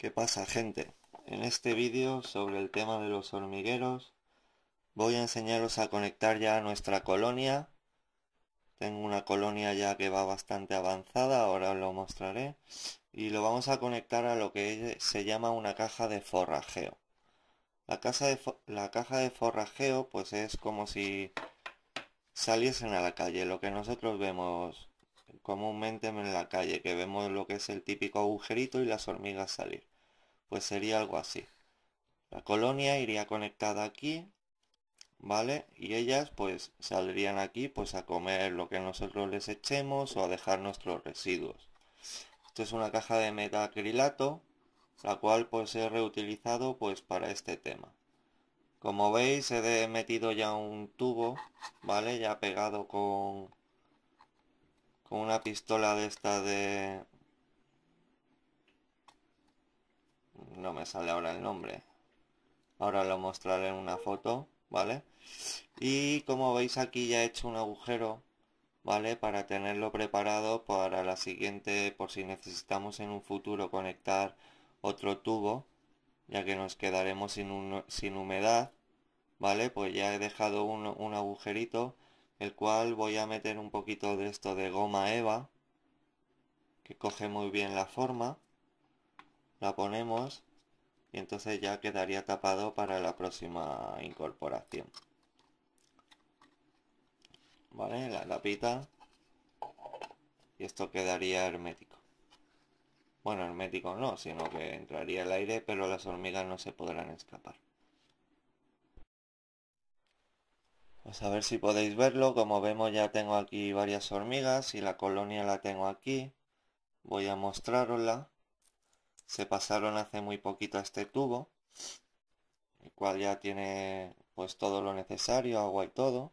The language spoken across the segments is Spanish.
¿Qué pasa gente? En este vídeo sobre el tema de los hormigueros voy a enseñaros a conectar ya nuestra colonia. Tengo una colonia ya que va bastante avanzada, ahora os lo mostraré. Y lo vamos a conectar a lo que se llama una caja de forrajeo. La, casa de la caja de forrajeo pues es como si saliesen a la calle, lo que nosotros vemos comúnmente en la calle, que vemos lo que es el típico agujerito y las hormigas salir pues sería algo así. La colonia iría conectada aquí, ¿vale? Y ellas pues saldrían aquí pues a comer lo que nosotros les echemos o a dejar nuestros residuos. Esto es una caja de metacrilato, la cual pues he reutilizado pues para este tema. Como veis he metido ya un tubo, ¿vale? Ya pegado con, con una pistola de esta de, no me sale ahora el nombre ahora lo mostraré en una foto vale y como veis aquí ya he hecho un agujero vale para tenerlo preparado para la siguiente por si necesitamos en un futuro conectar otro tubo ya que nos quedaremos sin, humedad vale pues ya he dejado un, un agujerito el cual voy a meter un poquito de esto de goma eva que coge muy bien la forma la ponemos y entonces ya quedaría tapado para la próxima incorporación vale la tapita y esto quedaría hermético bueno hermético no sino que entraría el aire pero las hormigas no se podrán escapar Vamos pues a ver si podéis verlo como vemos ya tengo aquí varias hormigas y la colonia la tengo aquí voy a mostrarosla se pasaron hace muy poquito este tubo, el cual ya tiene pues todo lo necesario, agua y todo.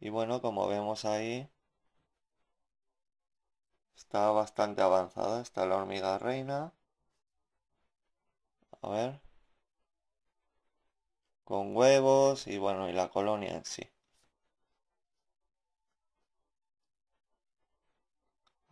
Y bueno, como vemos ahí, está bastante avanzada, está la hormiga reina. A ver. Con huevos y bueno, y la colonia en sí.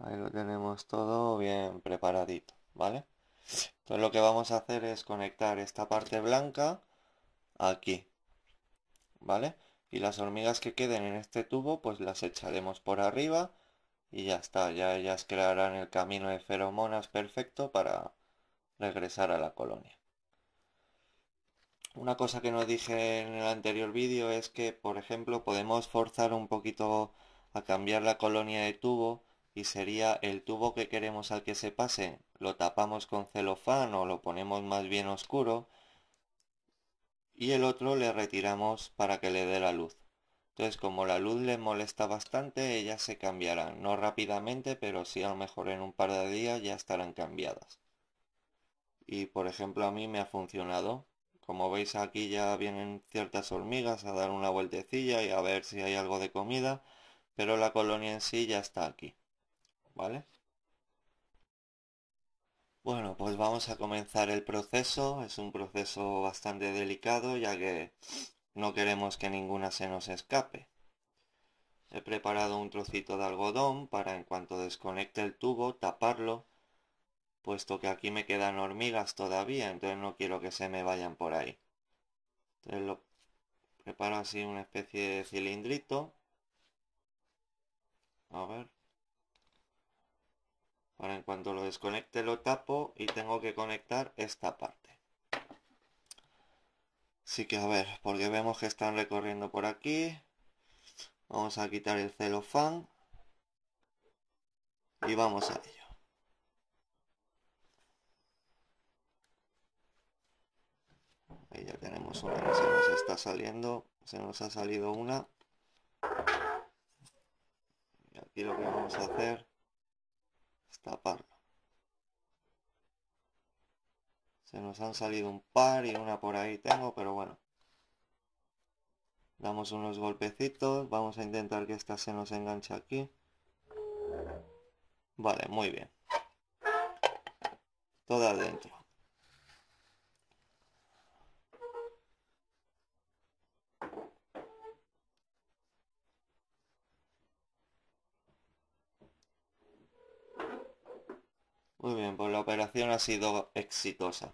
Ahí lo tenemos todo bien preparadito, ¿vale? Entonces lo que vamos a hacer es conectar esta parte blanca aquí, ¿vale? Y las hormigas que queden en este tubo, pues las echaremos por arriba y ya está, ya ellas crearán el camino de feromonas perfecto para regresar a la colonia. Una cosa que no dije en el anterior vídeo es que, por ejemplo, podemos forzar un poquito a cambiar la colonia de tubo y sería el tubo que queremos al que se pase lo tapamos con celofán o lo ponemos más bien oscuro y el otro le retiramos para que le dé la luz. Entonces como la luz le molesta bastante ellas se cambiarán, no rápidamente pero sí a lo mejor en un par de días ya estarán cambiadas. Y por ejemplo a mí me ha funcionado. Como veis aquí ya vienen ciertas hormigas a dar una vueltecilla y a ver si hay algo de comida, pero la colonia en sí ya está aquí. Bueno, pues vamos a comenzar el proceso. Es un proceso bastante delicado ya que no queremos que ninguna se nos escape. He preparado un trocito de algodón para en cuanto desconecte el tubo taparlo, puesto que aquí me quedan hormigas todavía, entonces no quiero que se me vayan por ahí. Entonces lo preparo así una especie de cilindrito. A ver. Ahora en cuanto lo desconecte lo tapo y tengo que conectar esta parte. Así que a ver, porque vemos que están recorriendo por aquí. Vamos a quitar el celofán. Y vamos a ello. Ahí ya tenemos una se nos está saliendo. Se nos ha salido una. Y aquí lo que vamos a hacer taparlo. Se nos han salido un par y una por ahí tengo, pero bueno. Damos unos golpecitos, vamos a intentar que esta se nos enganche aquí. Vale, muy bien. Toda adentro. Muy bien, pues la operación ha sido exitosa.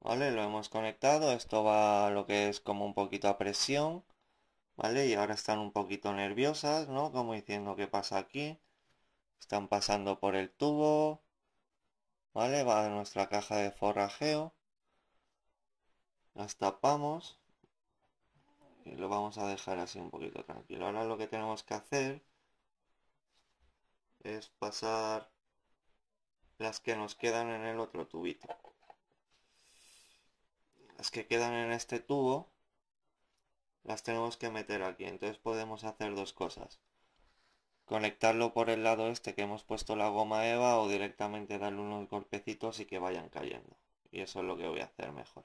Vale, lo hemos conectado. Esto va a lo que es como un poquito a presión. Vale, y ahora están un poquito nerviosas, ¿no? Como diciendo qué pasa aquí. Están pasando por el tubo. Vale, va a nuestra caja de forrajeo. Las tapamos. Y lo vamos a dejar así un poquito tranquilo. Ahora lo que tenemos que hacer es pasar las que nos quedan en el otro tubito. Las que quedan en este tubo las tenemos que meter aquí. Entonces podemos hacer dos cosas. Conectarlo por el lado este que hemos puesto la goma eva o directamente darle unos golpecitos y que vayan cayendo. Y eso es lo que voy a hacer mejor.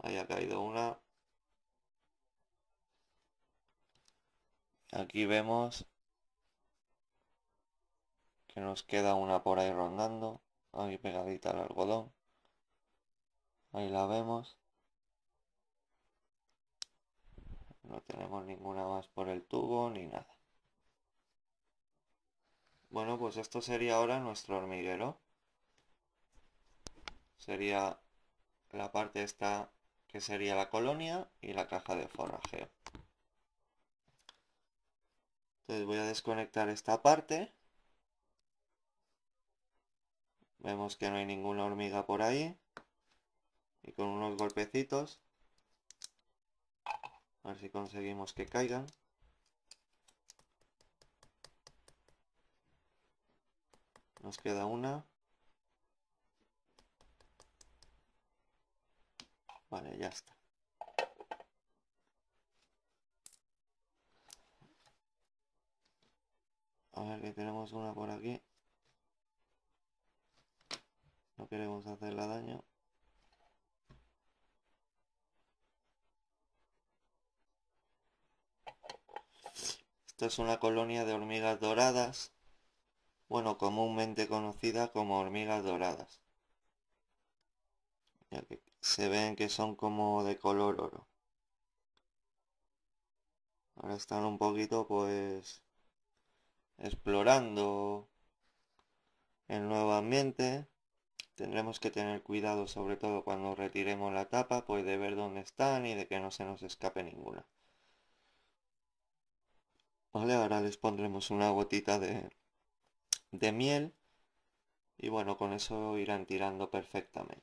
Ahí ha caído una. Aquí vemos que nos queda una por ahí rondando, ahí pegadita al algodón. Ahí la vemos. No tenemos ninguna más por el tubo ni nada. Bueno, pues esto sería ahora nuestro hormiguero. Sería la parte esta que sería la colonia y la caja de forrajeo. Entonces voy a desconectar esta parte. Vemos que no hay ninguna hormiga por ahí. Y con unos golpecitos. A ver si conseguimos que caigan. Nos queda una. Vale, ya está. A ver que tenemos una por aquí. No queremos hacerla daño. Esta es una colonia de hormigas doradas. Bueno, comúnmente conocida como hormigas doradas. se ven que son como de color oro. Ahora están un poquito pues explorando el nuevo ambiente. Tendremos que tener cuidado sobre todo cuando retiremos la tapa, pues de ver dónde están y de que no se nos escape ninguna. Vale, ahora les pondremos una gotita de, de miel y bueno, con eso irán tirando perfectamente.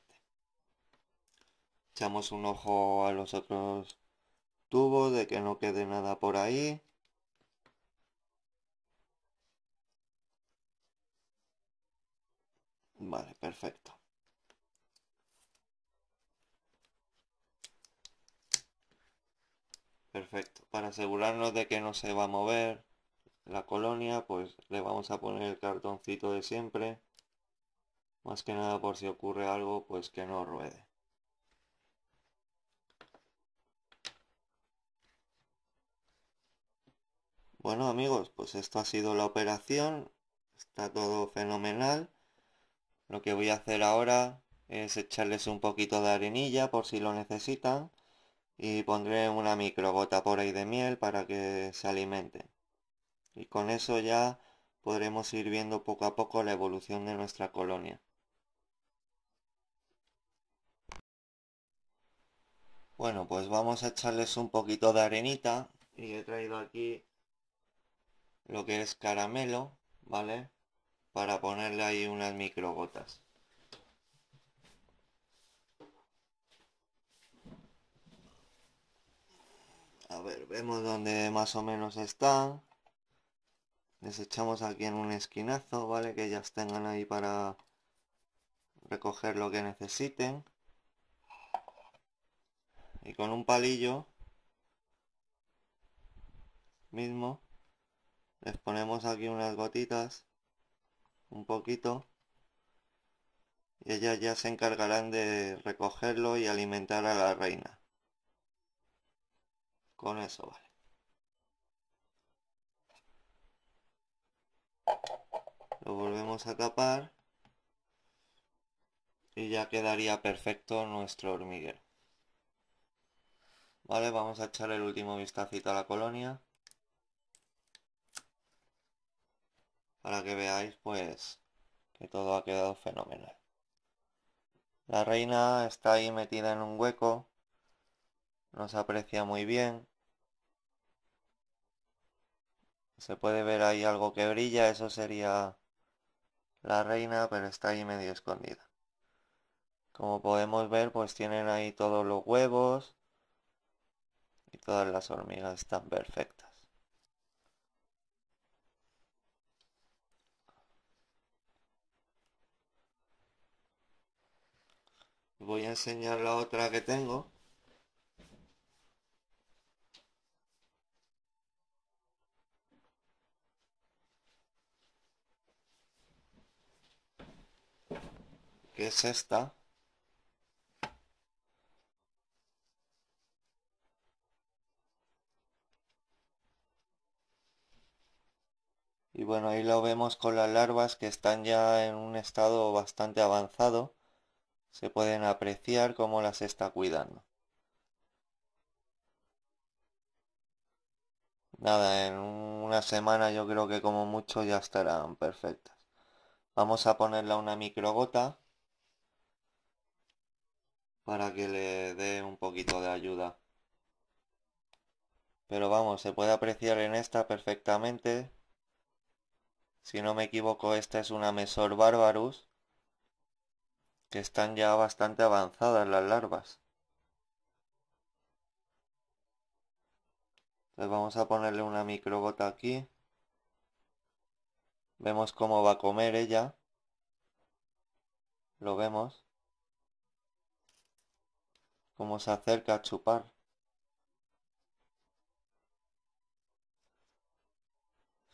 Echamos un ojo a los otros tubos de que no quede nada por ahí. Vale, perfecto. Perfecto. Para asegurarnos de que no se va a mover la colonia, pues le vamos a poner el cartoncito de siempre. Más que nada por si ocurre algo, pues que no ruede. Bueno amigos, pues esto ha sido la operación. Está todo fenomenal. Lo que voy a hacer ahora es echarles un poquito de arenilla por si lo necesitan y pondré una micro gota por ahí de miel para que se alimente. Y con eso ya podremos ir viendo poco a poco la evolución de nuestra colonia. Bueno, pues vamos a echarles un poquito de arenita y he traído aquí lo que es caramelo, ¿vale? para ponerle ahí unas microgotas. A ver, vemos dónde más o menos están. Les echamos aquí en un esquinazo, ¿vale? Que ellas tengan ahí para recoger lo que necesiten. Y con un palillo mismo les ponemos aquí unas gotitas un poquito y ellas ya se encargarán de recogerlo y alimentar a la reina. Con eso vale. Lo volvemos a tapar y ya quedaría perfecto nuestro hormiguero. Vale, vamos a echar el último vistacito a la colonia. para que veáis pues que todo ha quedado fenomenal. La reina está ahí metida en un hueco, no se aprecia muy bien. Se puede ver ahí algo que brilla, eso sería la reina, pero está ahí medio escondida. Como podemos ver, pues tienen ahí todos los huevos y todas las hormigas están perfectas. voy a enseñar la otra que tengo. Que es esta. Y bueno, ahí lo vemos con las larvas que están ya en un estado bastante avanzado se pueden apreciar cómo las está cuidando. Nada, en una semana yo creo que como mucho ya estarán perfectas. Vamos a ponerle una microgota para que le dé un poquito de ayuda. Pero vamos, se puede apreciar en esta perfectamente. Si no me equivoco, esta es una Mesor Barbarus que están ya bastante avanzadas las larvas. Entonces vamos a ponerle una microgota aquí. Vemos cómo va a comer ella. Lo vemos. Cómo se acerca a chupar.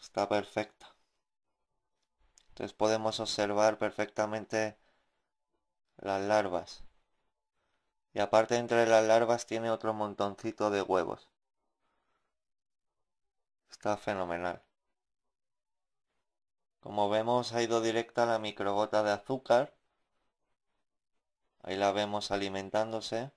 Está perfecta. Entonces podemos observar perfectamente las larvas. Y aparte entre las larvas tiene otro montoncito de huevos. Está fenomenal. Como vemos ha ido directa la microgota de azúcar. Ahí la vemos alimentándose.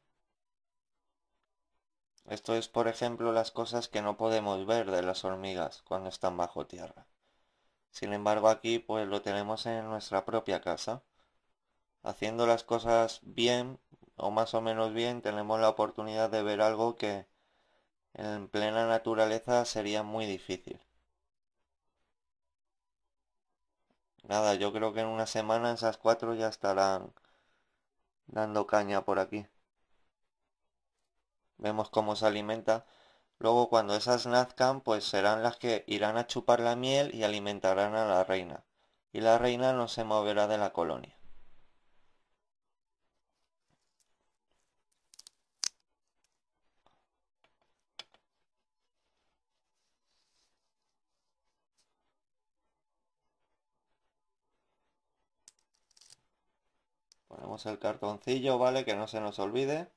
Esto es, por ejemplo, las cosas que no podemos ver de las hormigas cuando están bajo tierra. Sin embargo, aquí pues lo tenemos en nuestra propia casa haciendo las cosas bien o más o menos bien, tenemos la oportunidad de ver algo que en plena naturaleza sería muy difícil. Nada, yo creo que en una semana esas cuatro ya estarán dando caña por aquí. Vemos cómo se alimenta. Luego cuando esas nazcan, pues serán las que irán a chupar la miel y alimentarán a la reina. Y la reina no se moverá de la colonia. el cartoncillo, ¿vale? Que no se nos olvide.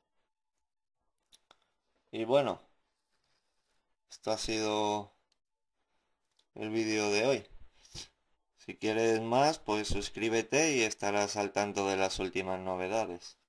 Y bueno, esto ha sido el vídeo de hoy. Si quieres más, pues suscríbete y estarás al tanto de las últimas novedades.